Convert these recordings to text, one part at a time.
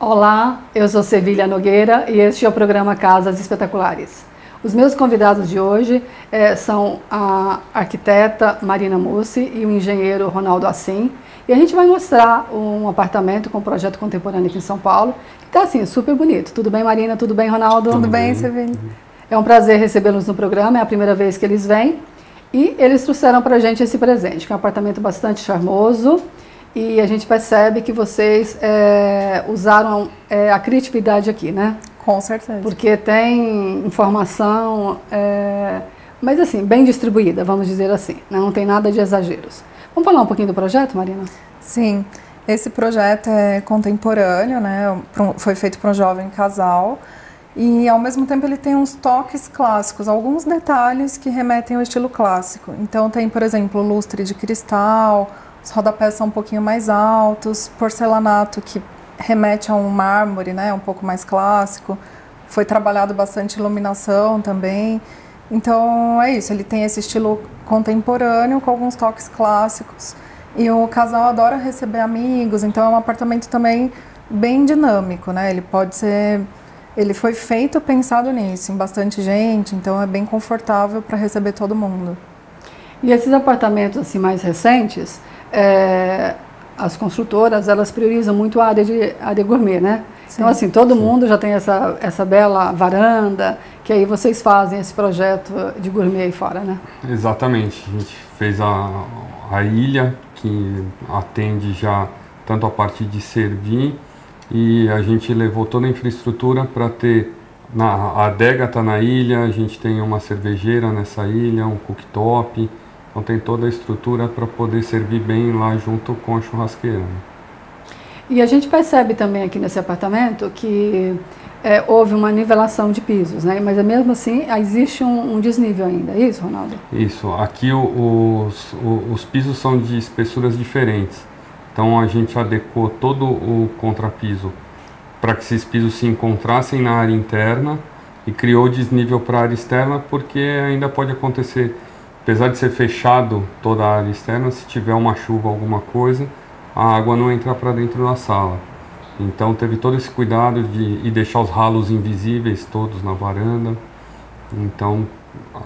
Olá, eu sou Sevilha Nogueira e este é o programa Casas Espetaculares. Os meus convidados de hoje é, são a arquiteta Marina Mussi e o engenheiro Ronaldo Assim. E a gente vai mostrar um apartamento com projeto contemporâneo aqui em São Paulo, que está assim, super bonito. Tudo bem, Marina? Tudo bem, Ronaldo? Tudo, Tudo bem, Severino. É um prazer recebê-los no programa, é a primeira vez que eles vêm. E eles trouxeram para a gente esse presente, que é um apartamento bastante charmoso. E a gente percebe que vocês é, usaram é, a criatividade aqui, né? Com certeza. Porque tem informação, é, mas assim, bem distribuída, vamos dizer assim. Né? Não tem nada de exageros. Vamos falar um pouquinho do projeto, Marina? Sim. Esse projeto é contemporâneo, né? Foi feito para um jovem casal. E ao mesmo tempo ele tem uns toques clássicos, alguns detalhes que remetem ao estilo clássico. Então tem, por exemplo, lustre de cristal, os rodapés são um pouquinho mais altos, porcelanato que remete a um mármore, né, um pouco mais clássico. Foi trabalhado bastante iluminação também. Então é isso, ele tem esse estilo contemporâneo com alguns toques clássicos. E o casal adora receber amigos, então é um apartamento também bem dinâmico, né? Ele pode ser ele foi feito pensado nisso, em bastante gente, então é bem confortável para receber todo mundo. E esses apartamentos assim mais recentes, é, as construtoras, elas priorizam muito a área de área gourmet, né? Então, sim, então, assim, todo sim. mundo já tem essa, essa bela varanda, que aí vocês fazem esse projeto de gourmet aí fora, né? Exatamente. A gente fez a, a ilha, que atende já tanto a parte de servir, e a gente levou toda a infraestrutura para ter na, a adega está na ilha, a gente tem uma cervejeira nessa ilha, um cooktop, então tem toda a estrutura para poder servir bem lá junto com a churrasqueira. Né? E a gente percebe também aqui nesse apartamento que é, houve uma nivelação de pisos, né? mas é mesmo assim existe um, um desnível ainda, é isso, Ronaldo? Isso. Aqui os, os, os pisos são de espessuras diferentes. Então a gente adequou todo o contrapiso para que esses pisos se encontrassem na área interna e criou desnível para a área externa, porque ainda pode acontecer apesar de ser fechado toda a área externa, se tiver uma chuva, alguma coisa, a água não entra para dentro da sala. Então teve todo esse cuidado de e deixar os ralos invisíveis todos na varanda. Então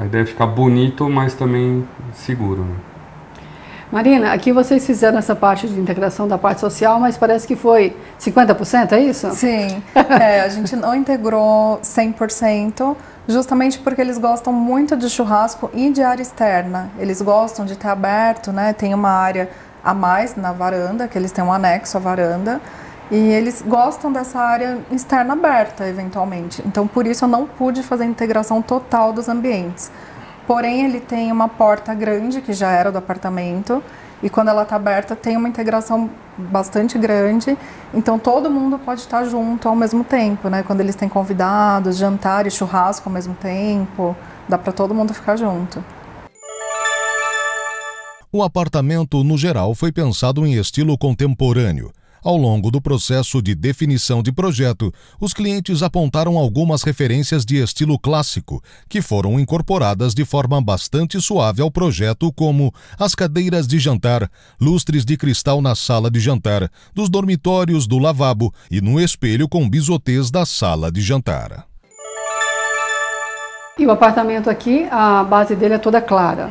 a ideia é ficar bonito, mas também seguro. Né? Marina, aqui vocês fizeram essa parte de integração da parte social, mas parece que foi 50%, é isso? Sim, é, a gente não integrou 100%, justamente porque eles gostam muito de churrasco e de área externa. Eles gostam de ter aberto, né? Tem uma área a mais na varanda, que eles têm um anexo à varanda. E eles gostam dessa área externa aberta, eventualmente. Então, por isso eu não pude fazer a integração total dos ambientes. Porém, ele tem uma porta grande, que já era do apartamento, e quando ela está aberta, tem uma integração bastante grande. Então todo mundo pode estar junto ao mesmo tempo, né? Quando eles têm convidados, jantar e churrasco ao mesmo tempo, dá para todo mundo ficar junto. O apartamento, no geral, foi pensado em estilo contemporâneo. Ao longo do processo de definição de projeto, os clientes apontaram algumas referências de estilo clássico, que foram incorporadas de forma bastante suave ao projeto, como as cadeiras de jantar, lustres de cristal na sala de jantar, dos dormitórios do lavabo e no espelho com bisotês da sala de jantar. E o apartamento aqui, a base dele é toda clara.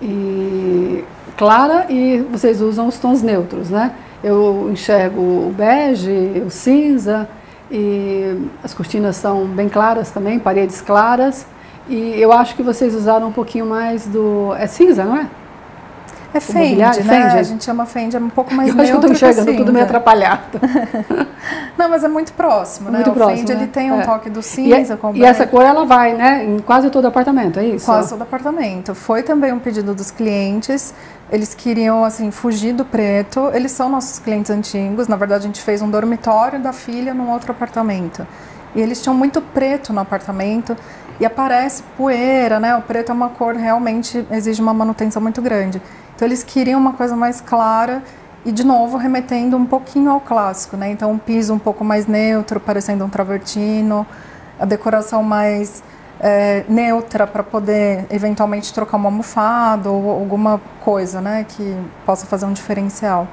E clara e vocês usam os tons neutros, né? Eu enxergo o bege, o cinza, e as cortinas são bem claras também, paredes claras. E eu acho que vocês usaram um pouquinho mais do. É cinza, não é? É Fendi, né? né? A gente chama Fendi, é um pouco mais Eu neutro. Acho que eu estou enxergando tudo meio atrapalhado. Não, mas é muito próximo, né? Muito o próximo, Fendi, né? ele tem um é. toque do é- cinza. E, e essa cor, ela vai, né? Em quase todo apartamento, é isso? Quase todo apartamento. Foi também um pedido dos clientes. Eles queriam, assim, fugir do preto. Eles são nossos clientes antigos. Na verdade, a gente fez um dormitório da filha num outro apartamento. E eles tinham muito preto no apartamento e aparece poeira, né? O preto é uma cor realmente exige uma manutenção muito grande. Então eles queriam uma coisa mais clara e de novo remetendo um pouquinho ao clássico, né? Então um piso um pouco mais neutro, parecendo um travertino, a decoração mais é, neutra para poder eventualmente trocar uma almofada ou alguma coisa, né, que possa fazer um diferencial.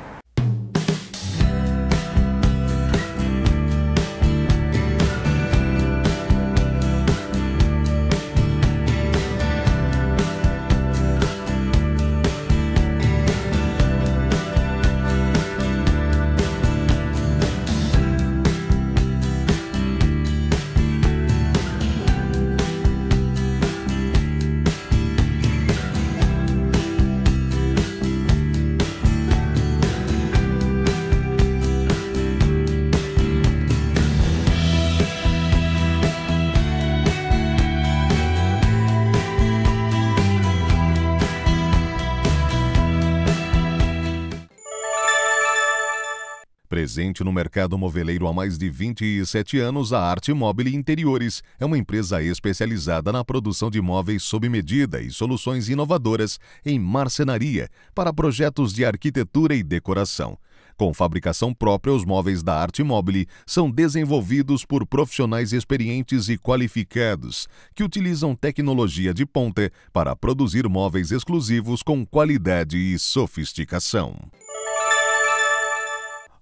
Presente no mercado moveleiro há mais de 27 anos, a Arte Mobile Interiores é uma empresa especializada na produção de móveis sob medida e soluções inovadoras em marcenaria para projetos de arquitetura e decoração. Com fabricação própria, os móveis da Arte Mobile são desenvolvidos por profissionais experientes e qualificados, que utilizam tecnologia de ponta para produzir móveis exclusivos com qualidade e sofisticação.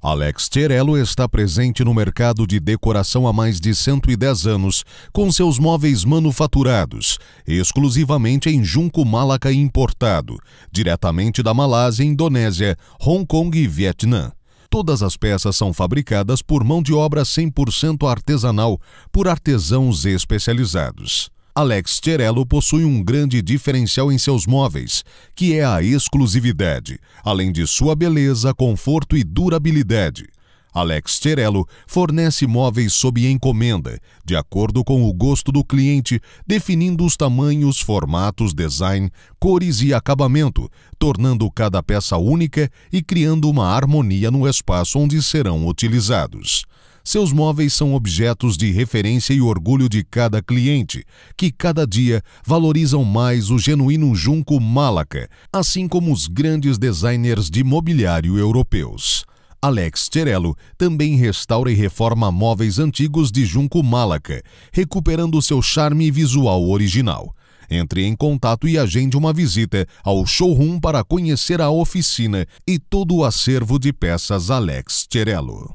Alex Cherello está presente no mercado de decoração há mais de 110 anos, com seus móveis manufaturados, exclusivamente em junco malaca importado, diretamente da Malásia, Indonésia, Hong Kong e Vietnã. Todas as peças são fabricadas por mão de obra 100% artesanal, por artesãos especializados. Alex Tirello possui um grande diferencial em seus móveis, que é a exclusividade, além de sua beleza, conforto e durabilidade. Alex Tirello fornece móveis sob encomenda, de acordo com o gosto do cliente, definindo os tamanhos, formatos, design, cores e acabamento, tornando cada peça única e criando uma harmonia no espaço onde serão utilizados. Seus móveis são objetos de referência e orgulho de cada cliente, que cada dia valorizam mais o genuíno junco malaca, assim como os grandes designers de mobiliário europeus. Alex Tirello também restaura e reforma móveis antigos de Junco Malaca, recuperando seu charme visual original. Entre em contato e agende uma visita ao showroom para conhecer a oficina e todo o acervo de peças Alex Tirello.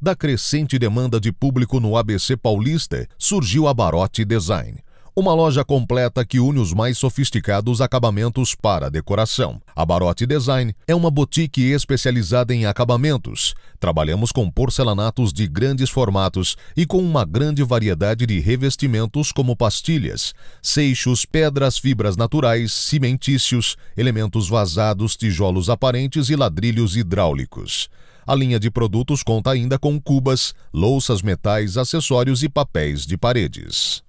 Da crescente demanda de público no ABC Paulista, surgiu a Barote Design uma loja completa que une os mais sofisticados acabamentos para decoração. A Barote Design é uma boutique especializada em acabamentos. Trabalhamos com porcelanatos de grandes formatos e com uma grande variedade de revestimentos como pastilhas, seixos, pedras, fibras naturais, cimentícios, elementos vazados, tijolos aparentes e ladrilhos hidráulicos. A linha de produtos conta ainda com cubas, louças metais, acessórios e papéis de paredes.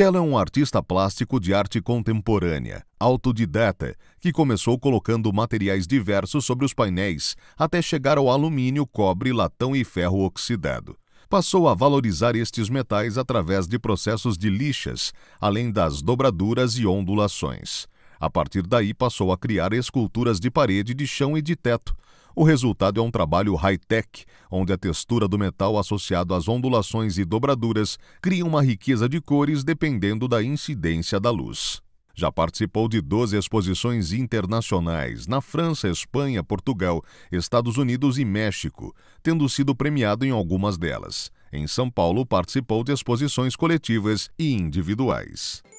Coachella é um artista plástico de arte contemporânea, autodidata, que começou colocando materiais diversos sobre os painéis, até chegar ao alumínio, cobre, latão e ferro oxidado. Passou a valorizar estes metais através de processos de lixas, além das dobraduras e ondulações. A partir daí, passou a criar esculturas de parede, de chão e de teto, o resultado é um trabalho high-tech, onde a textura do metal associado às ondulações e dobraduras cria uma riqueza de cores dependendo da incidência da luz. Já participou de 12 exposições internacionais na França, Espanha, Portugal, Estados Unidos e México, tendo sido premiado em algumas delas. Em São Paulo, participou de exposições coletivas e individuais.